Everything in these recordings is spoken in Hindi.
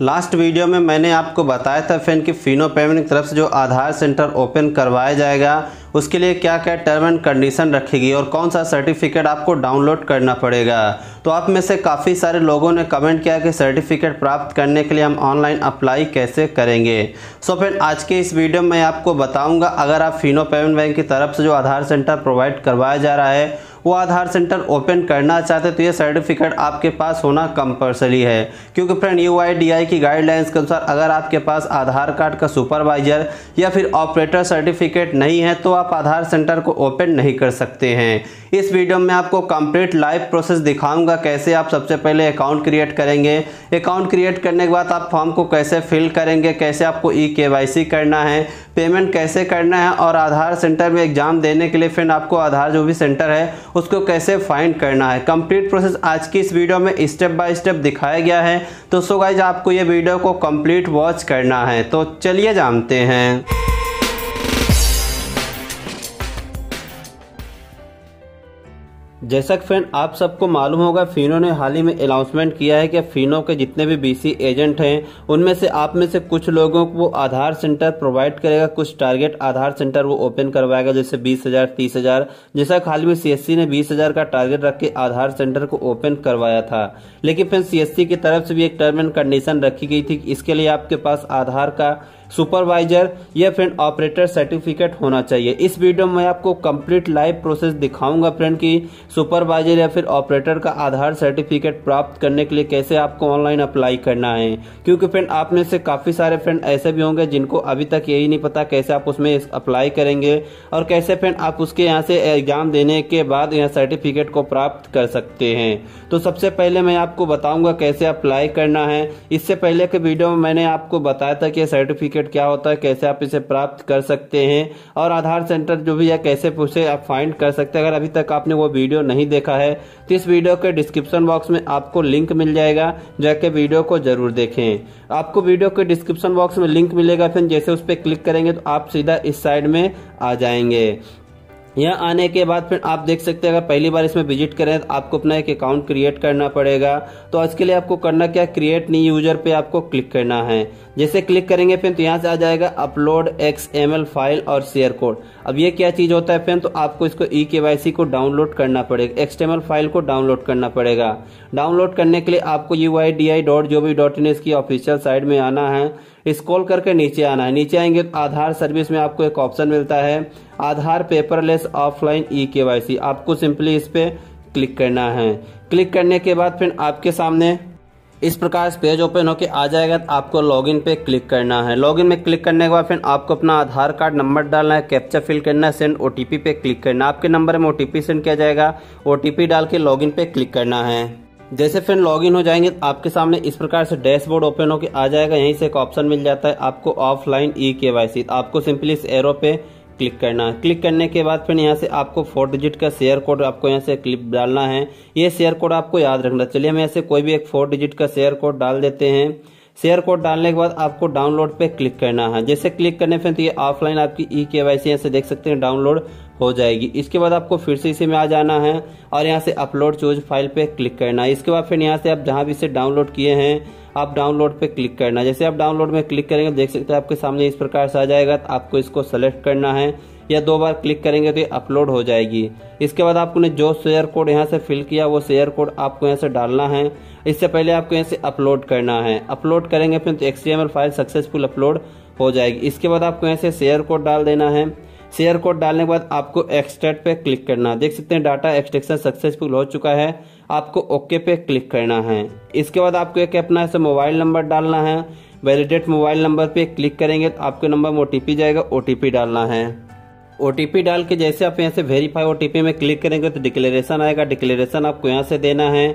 लास्ट वीडियो में मैंने आपको बताया था फ्रेंड कि फिनो पेमेंट की तरफ से जो आधार सेंटर ओपन करवाया जाएगा उसके लिए क्या क्या टर्म एंड कंडीशन रखेगी और कौन सा सर्टिफिकेट आपको डाउनलोड करना पड़ेगा तो आप में से काफ़ी सारे लोगों ने कमेंट किया कि सर्टिफिकेट प्राप्त करने के लिए हम ऑनलाइन अप्लाई कैसे करेंगे सो so फ्रेंड आज के इस वीडियो में आपको बताऊँगा अगर आप फिनो पेमेंट बैंक की तरफ से जो आधार सेंटर प्रोवाइड करवाया जा रहा है वो आधार सेंटर ओपन करना चाहते हैं तो ये सर्टिफिकेट आपके पास होना कंपलसरी है क्योंकि फ्रेंड यू की गाइडलाइंस के अनुसार अगर आपके पास आधार कार्ड का सुपरवाइजर या फिर ऑपरेटर सर्टिफिकेट नहीं है तो आप आधार सेंटर को ओपन नहीं कर सकते हैं इस वीडियो में आपको कंप्लीट लाइव प्रोसेस दिखाऊंगा कैसे आप सबसे पहले अकाउंट क्रिएट करेंगे अकाउंट क्रिएट करने के बाद आप फॉर्म को कैसे फिल करेंगे कैसे आपको ई के करना है पेमेंट कैसे करना है और आधार सेंटर में एग्ज़ाम देने के लिए फ्रेंड आपको आधार जो भी सेंटर है उसको कैसे फाइंड करना है कंप्लीट प्रोसेस आज की इस वीडियो में स्टेप बाय स्टेप दिखाया गया है तो सो गाइज आपको ये वीडियो को कंप्लीट वॉच करना है तो चलिए जानते हैं जैसा कि फ्रेंड आप सबको मालूम होगा फिनो ने हाल ही में अनाउंसमेंट किया है कि फिनो के जितने भी बीसी एजेंट हैं उनमें से आप में से कुछ लोगों को वो आधार सेंटर प्रोवाइड करेगा कुछ टारगेट आधार सेंटर वो ओपन करवाएगा जैसे बीस हजार तीस हजार जैसा हाल ही में सीएससी ने बीस हजार का टारगेट रख के आधार सेंटर को ओपन करवाया था लेकिन फ्रेंड सी की तरफ से भी एक टर्म एंड कंडीशन रखी गई थी इसके लिए आपके पास आधार का सुपरवाइजर या फ्रेंड ऑपरेटर सर्टिफिकेट होना चाहिए इस वीडियो में आपको कंप्लीट लाइव प्रोसेस दिखाऊंगा फ्रेंड कि सुपरवाइजर या फिर ऑपरेटर का आधार सर्टिफिकेट प्राप्त करने के लिए कैसे आपको ऑनलाइन अप्लाई करना है क्योंकि फ्रेंड आप में से काफ़ी सारे फ्रेंड ऐसे भी होंगे जिनको अभी तक यही नहीं पता कैसे आप उसमें अप्लाई करेंगे और कैसे फ्रेंड आप उसके यहाँ से एग्जाम देने के बाद यहाँ सर्टिफिकेट को प्राप्त कर सकते हैं तो सबसे पहले मैं आपको बताऊंगा कैसे अप्लाई करना है इससे पहले के वीडियो में मैंने आपको बताया था कि सर्टिफिकेट सर्टिफिकेट क्या होता है कैसे आप इसे प्राप्त कर सकते हैं और आधार सेंटर जो भी है कैसे उसे आप फाइंड कर सकते हैं अगर अभी तक आपने वो वीडियो नहीं देखा है तो इस वीडियो के डिस्क्रिप्शन बॉक्स में आपको लिंक मिल जाएगा जाके वीडियो को जरूर देखें आपको वीडियो के डिस्क्रिप्शन बॉक्स में लिंक मिलेगा फिर जैसे उस पर क्लिक करेंगे तो आप सीधा इस साइड में आ जाएंगे यहाँ आने के बाद फिर आप देख सकते हैं अगर पहली बार इसमें विजिट करें तो आपको अपना एक अकाउंट क्रिएट करना पड़ेगा तो इसके लिए आपको करना क्या क्रिएट न्यू यूजर पे आपको क्लिक करना है जैसे क्लिक करेंगे फिर तो यहाँ से आ जाएगा अपलोड एक्स फाइल और शेयर कोड अब ये क्या चीज़ होता है फिर तो आपको इसको ई e के को डाउनलोड करना पड़ेगा एक्स फाइल को डाउनलोड करना पड़ेगा डाउनलोड करने के लिए आपको U I D I dot जो भी डॉट इन इसकी ऑफिशियल साइट में आना है स्क्रॉल करके नीचे आना है नीचे आएंगे आधार सर्विस में आपको एक ऑप्शन मिलता है आधार पेपरलेस ऑफलाइन ई के आपको सिंपली इस पर क्लिक करना है क्लिक करने के बाद फिर आपके सामने इस प्रकार से पेज ओपन होकर आ जाएगा तो आपको लॉगिन पे क्लिक करना है लॉगिन में क्लिक करने के बाद फिर आपको अपना आधार कार्ड नंबर डालना है कैप्चा फिल करना है सेंड ओटीपी पे क्लिक करना है आपके नंबर में ओटीपी सेंड किया जाएगा ओटीपी डाल के लॉगिन पे क्लिक करना है जैसे फ्रेंड लॉगिन हो जाएंगे तो आपके सामने इस प्रकार से डैशबोर्ड ओपन होकर आ जाएगा यहीं से एक ऑप्शन मिल जाता है आपको ऑफलाइन ई के वाई सी आपको सिंपली इस एरो पे क्लिक करना है क्लिक करने के बाद फिर यहाँ से आपको फोर डिजिट का शेयर कोड आपको यहाँ से क्लिप डालना है ये शेयर कोड आपको याद रखना चलिए हम यहाँ से कोई भी एक फोर डिजिट का शेयर कोड डाल देते हैं शेयर कोड डालने के बाद आपको डाउनलोड पे क्लिक करना है जैसे क्लिक करने फिर तो ये ऑफलाइन आपकी ई के वाई सी यहाँ से देख सकते हैं डाउनलोड हो जाएगी इसके बाद आपको फिर से इसी में आ जाना है और यहाँ से अपलोड चूज फाइल पे क्लिक करना है इसके बाद फिर यहाँ से आप जहाँ भी इसे डाउनलोड किए हैं आप डाउनलोड पे क्लिक करना है जैसे आप डाउनलोड में क्लिक करेंगे देख सकते हैं आपके सामने इस प्रकार से आ जाएगा तो आपको इसको सेलेक्ट करना है या दो बार क्लिक करेंगे तो ये अपलोड हो जाएगी इसके बाद आपने जो शेयर कोड यहाँ से फिल किया वो शेयर कोड आपको यहाँ से डालना है इससे पहले आपको यहाँ से अपलोड करना है अपलोड करेंगे फिर तो एक्सटीएमएल फाइल सक्सेसफुल अपलोड हो जाएगी इसके बाद आपको यहाँ से शेयर कोड डाल देना है शेयर कोड डालने के बाद आपको एक्सट्रैक्ट पे क्लिक करना है देख सकते हैं डाटा एक्सट्रेक्शन सक्सेसफुल हो चुका है आपको ओके पे क्लिक करना है इसके बाद आपको एक अपना ऐसा मोबाइल नंबर डालना है वैलिडेट मोबाइल नंबर पे क्लिक करेंगे तो आपके नंबर में ओ जाएगा ओ डालना है ओ डाल के जैसे आप यहाँ से वेरीफाई ओ में क्लिक करेंगे तो डिक्लेरेशन आएगा डिक्लेरेशन आपको यहाँ से देना है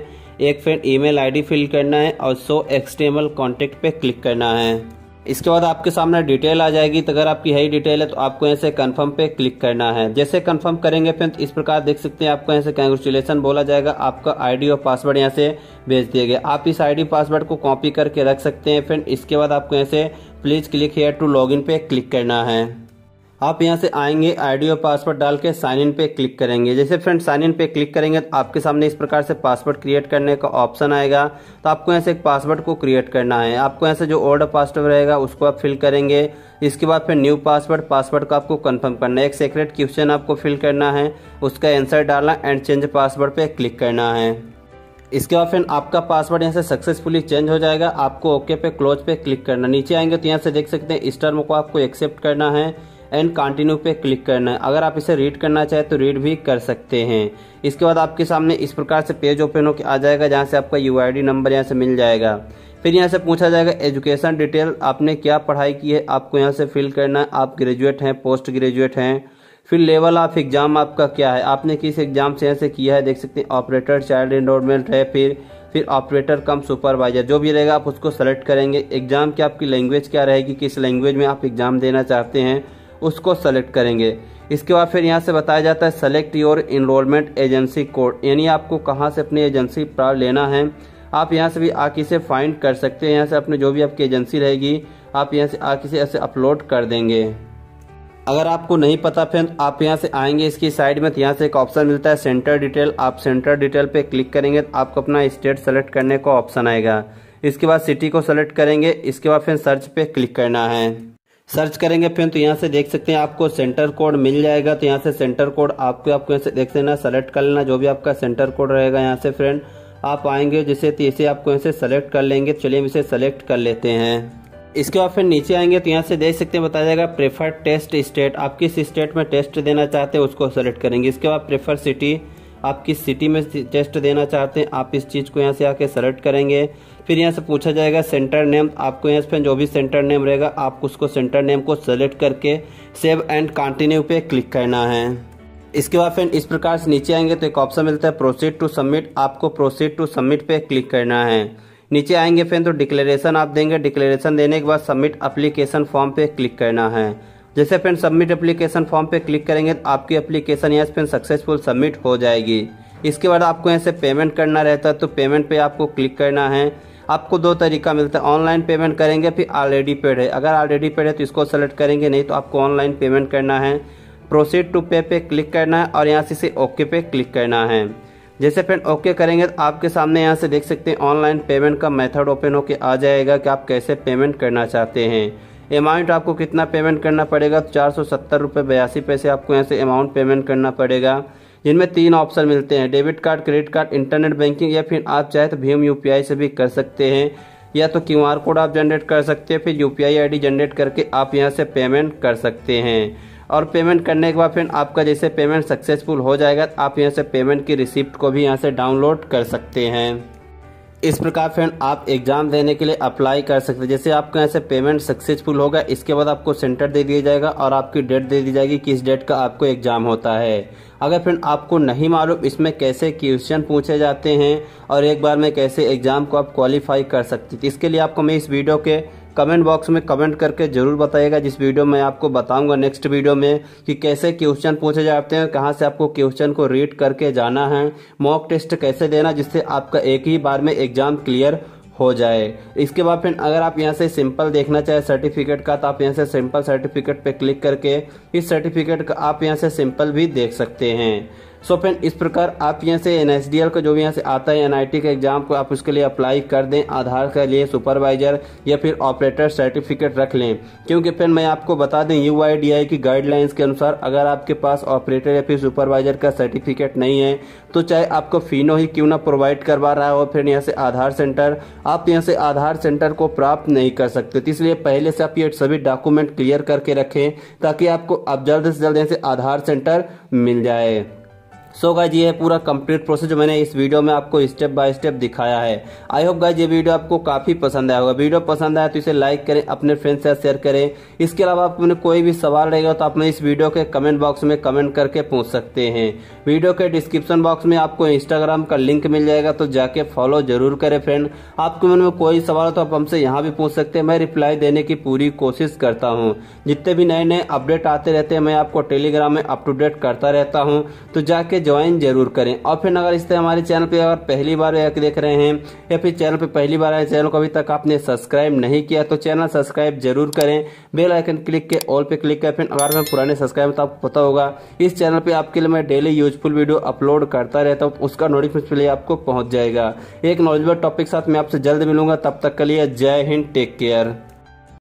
एक फिर ईमेल आईडी फिल करना है और सो एक्सटेमल कॉन्टेक्ट पे क्लिक करना है इसके बाद आपके सामने डिटेल आ जाएगी तो अगर आपकी यही डिटेल है तो आपको यहाँ से कन्फर्म पे क्लिक करना है जैसे कन्फर्म करेंगे फिर तो इस प्रकार देख सकते हैं आपको यहाँ से कंग्रेचुलेसन बोला जाएगा आपका आईडी और पासवर्ड यहाँ से भेज दिया गया आप इस आईडी पासवर्ड को कॉपी करके रख सकते हैं फिर इसके बाद आपको यहाँ से please click here to log पे क्लिक करना है आप यहाँ से आएंगे आईडी और पासवर्ड डाल के साइन इन पे क्लिक करेंगे जैसे फ्रेंड साइन इन पे क्लिक करेंगे तो आपके सामने इस प्रकार से पासवर्ड क्रिएट करने का ऑप्शन आएगा तो आपको यहाँ से एक पासवर्ड को क्रिएट करना है आपको यहाँ से जो ओल्ड पासवर्ड रहेगा उसको आप फिल करेंगे इसके बाद फिर न्यू पासवर्ड पासवर्ड को आपको कन्फर्म करना है एक सेक्रेट क्वेश्चन आपको फिल करना है उसका एंसर डालना एंड चेंज पासवर्ड पर क्लिक करना है इसके बाद फ्रेंड आपका पासवर्ड यहाँ से सक्सेसफुली चेंज हो जाएगा आपको ओके पे क्लोज पे क्लिक करना नीचे आएंगे तो यहाँ से देख सकते हैं इस टर्म को आपको एक्सेप्ट करना है एंड कंटिन्यू पे क्लिक करना है अगर आप इसे रीड करना चाहे तो रीड भी कर सकते हैं इसके बाद आपके सामने इस प्रकार से पेज ओपन होकर आ जाएगा जहाँ से आपका यू नंबर यहाँ से मिल जाएगा फिर यहाँ से पूछा जाएगा एजुकेशन डिटेल आपने क्या पढ़ाई की है आपको यहाँ से फिल करना है आप ग्रेजुएट हैं पोस्ट ग्रेजुएट हैं फिर लेवल ऑफ एग्जाम आपका क्या है आपने किस एग्जाम से यहाँ से किया है देख सकते हैं ऑपरेटर चाइल्ड एनरोलमेंट है फिर फिर ऑपरेटर कम सुपरवाइजर जो भी रहेगा आप उसको सेलेक्ट करेंगे एग्जाम की आपकी लैंग्वेज क्या रहेगी किस लैंग्वेज में आप एग्जाम देना चाहते हैं उसको सेलेक्ट करेंगे इसके बाद फिर यहाँ से बताया जाता है select your enrolment agency code यानी आपको कहाँ से अपनी एजेंसी प्रार लेना है आप यहाँ से भी आके इसे फाइंड कर सकते हैं यहाँ से अपने जो भी आपकी एजेंसी रहेगी आप यहाँ से आके इसे ऐसे अपलोड कर देंगे अगर आपको नहीं पता फिर आप यहाँ से आएंगे इसकी साइड में तो यहाँ से एक ऑप्शन मिलता है सेंटर डिटेल आप सेंटर डिटेल पर क्लिक करेंगे तो आपको अपना स्टेट सेलेक्ट करने का ऑप्शन आएगा इसके बाद सिटी को सेलेक्ट करेंगे इसके बाद फिर सर्च पे क्लिक करना है सर्च करेंगे फिर तो यहाँ से देख सकते हैं आपको सेंटर कोड मिल जाएगा तो यहाँ से सेंटर कोड आपको आपको यहाँ से देख लेना सेलेक्ट कर लेना जो भी आपका सेंटर कोड रहेगा यहाँ से फ्रेंड आप आएंगे जिसे तो इसे आपको यहाँ से सेलेक्ट कर लेंगे तो चलिए हम इसे सेलेक्ट कर लेते हैं इसके बाद फिर नीचे आएंगे तो यहाँ से देख सकते हैं बताया जाएगा प्रेफर टेस्ट स्टेट आप किस स्टेट में टेस्ट देना चाहते हैं उसको सेलेक्ट करेंगे इसके बाद प्रेफर सिटी आप किस सिटी में टेस्ट देना चाहते हैं आप इस चीज़ को यहाँ से आके सेलेक्ट करेंगे फिर यहाँ से पूछा जाएगा सेंटर नेम आपको यहाँ से जो भी सेंटर नेम रहेगा आप उसको सेंटर नेम को सेलेक्ट करके सेव एंड कंटिन्यू पे क्लिक करना है इसके बाद फ्रेंड इस प्रकार से नीचे आएंगे तो एक ऑप्शन मिलता है प्रोसीड टू सबमिट आपको प्रोसीड टू सबमिट पे क्लिक करना है नीचे आएंगे फ्रेंड तो डिक्लेरेशन आप देंगे डिक्लेरेशन देने के बाद सबमिट अप्लीकेशन फॉर्म पे क्लिक करना है जैसे फ्रेंड सबमिट एप्लीकेशन फॉर्म पे क्लिक करेंगे तो आपकी एप्लीकेशन यहाँ फ्रेंड सक्सेसफुल सबमिट हो जाएगी इसके बाद आपको यहाँ से पेमेंट करना रहता है तो पेमेंट पे आपको क्लिक करना है आपको दो तरीका मिलता है ऑनलाइन पेमेंट करेंगे फिर ऑलरेडी पेड है अगर ऑलरेडी पेड है तो इसको सेलेक्ट करेंगे नहीं तो आपको ऑनलाइन पेमेंट करना है प्रोसीड टू पे पे क्लिक करना है और यहाँ से इसे ओके पे क्लिक करना है जैसे फ्रेंड ओके करेंगे तो आपके सामने यहाँ से देख सकते हैं ऑनलाइन पेमेंट का मेथड ओपन होके आ जाएगा कि आप कैसे पेमेंट करना चाहते हैं अमाउंट आपको कितना पेमेंट करना पड़ेगा तो चार सौ सत्तर रुपये बयासी पैसे आपको यहाँ से अमाउंट पेमेंट करना पड़ेगा जिनमें तीन ऑप्शन मिलते हैं debit card credit card internet banking या फिर आप चाहे तो भीम यू से भी कर सकते हैं या तो क्यू आर कोड आप जनरेट कर सकते हैं फिर यू पी आई जनरेट करके आप यहाँ से पेमेंट कर सकते हैं और पेमेंट करने के बाद फिर आपका जैसे पेमेंट सक्सेसफुल हो जाएगा तो आप यहाँ से पेमेंट की रिसिप्ट को भी यहाँ से डाउनलोड कर सकते हैं इस प्रकार फ्रेंड आप एग्जाम देने के लिए अप्लाई कर सकते हैं जैसे आपके यहाँ से पेमेंट सक्सेसफुल होगा इसके बाद आपको सेंटर दे दिया जाएगा और आपकी डेट दे दी जाएगी किस डेट का आपको एग्जाम होता है अगर फ्रेंड आपको नहीं मालूम इसमें कैसे क्वेश्चन पूछे जाते हैं और एक बार में कैसे एग्जाम को आप क्वालिफाई कर सकते इसके लिए आपको मैं इस वीडियो के कमेंट बॉक्स में कमेंट करके ज़रूर बताइएगा जिस वीडियो में आपको बताऊंगा नेक्स्ट वीडियो में कि कैसे क्वेश्चन पूछे जाते हैं कहाँ से आपको क्वेश्चन को रीड करके जाना है मॉक टेस्ट कैसे देना जिससे आपका एक ही बार में एग्जाम क्लियर हो जाए इसके बाद फिर अगर आप यहाँ से सिंपल देखना चाहे सर्टिफिकेट का तो आप यहाँ से सिंपल सर्टिफिकेट पे क्लिक करके इस सर्टिफिकेट का आप यहाँ से सिंपल भी देख सकते हैं सो फ्रेंड इस प्रकार आप यहाँ से एन का जो भी यहाँ से आता है एन का एग्जाम को आप उसके लिए अप्लाई कर दें आधार के लिए सुपरवाइजर या फिर ऑपरेटर सर्टिफिकेट रख लें क्योंकि फिर मैं आपको बता दें यू की गाइडलाइंस के अनुसार अगर आपके पास ऑपरेटर या फिर सुपरवाइजर का सर्टिफिकेट नहीं है तो चाहे आपको फीनो ही क्यों ना प्रोवाइड करवा रहा हो फिर यहाँ से आधार सेंटर आप यहाँ से आधार सेंटर को प्राप्त नहीं कर सकते तो इसलिए पहले से आप ये सभी डॉक्यूमेंट क्लियर करके रखें ताकि आपको अब जल्द से जल्द यहाँ से आधार सेंटर मिल जाए सो so गाइज ये है पूरा कंप्लीट प्रोसेस जो मैंने इस वीडियो में आपको स्टेप बाय स्टेप दिखाया है आई होप गाइज ये वीडियो आपको काफ़ी पसंद आया होगा वीडियो पसंद आया तो इसे लाइक करें अपने फ्रेंड्स से शेयर करें इसके अलावा आपने कोई भी सवाल रहेगा तो आप इस वीडियो के कमेंट बॉक्स में कमेंट करके पूछ सकते हैं वीडियो के डिस्क्रिप्शन बॉक्स में आपको इंस्टाग्राम का लिंक मिल जाएगा तो जाके फॉलो जरूर करें फ्रेंड आपके मन में कोई सवाल हो तो आप हमसे यहाँ भी पूछ सकते हैं मैं रिप्लाई देने की पूरी कोशिश करता हूँ जितने भी नए नए अपडेट आते रहते हैं मैं आपको टेलीग्राम में अप टू डेट करता रहता हूँ तो जाके ज्वाइन जरूर करें और फिर अगर इस तरह हमारे चैनल पर अगर पहली बार देख रहे हैं या फिर चैनल पर पहली बार आए चैनल को अभी तक आपने सब्सक्राइब नहीं किया तो चैनल सब्सक्राइब जरूर करें बेल आइकन क्लिक के ऑल पे क्लिक करें फिर अगर मैं पुराने सब्सक्राइब तो आपको पता होगा इस चैनल पर आपके लिए मैं डेली यूजफुल वीडियो अपलोड करता रहता हूँ उसका नोटिफिकेशन लिए आपको पहुँच जाएगा एक नॉलेजबल टॉपिक साथ मैं आपसे जल्द मिलूंगा तब तक के लिए जय हिंद टेक केयर